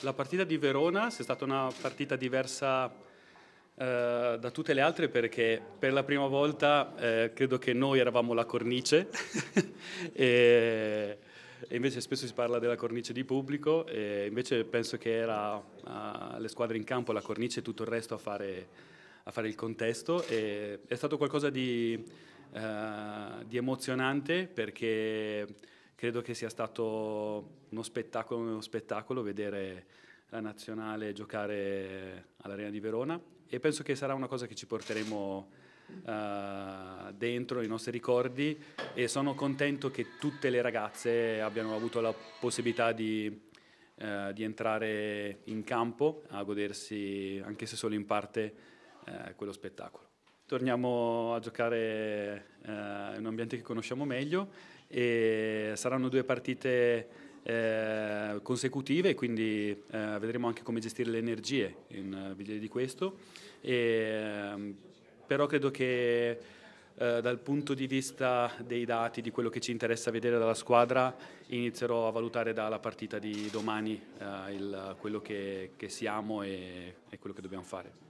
La partita di Verona è stata una partita diversa eh, da tutte le altre perché per la prima volta eh, credo che noi eravamo la cornice e, e, invece spesso si parla della cornice di pubblico e invece penso che era uh, le squadre in campo, la cornice e tutto il resto a fare, a fare il contesto e è stato qualcosa di, uh, di emozionante perché credo che sia stato uno spettacolo, uno spettacolo vedere la nazionale giocare all'Arena di Verona e penso che sarà una cosa che ci porteremo uh, dentro i nostri ricordi e sono contento che tutte le ragazze abbiano avuto la possibilità di, uh, di entrare in campo a godersi, anche se solo in parte, uh, quello spettacolo torniamo a giocare eh, in un ambiente che conosciamo meglio e saranno due partite eh, consecutive, quindi eh, vedremo anche come gestire le energie in uh, di questo. E, ehm, però credo che eh, dal punto di vista dei dati, di quello che ci interessa vedere dalla squadra, inizierò a valutare dalla partita di domani eh, il, quello che, che siamo e, e quello che dobbiamo fare.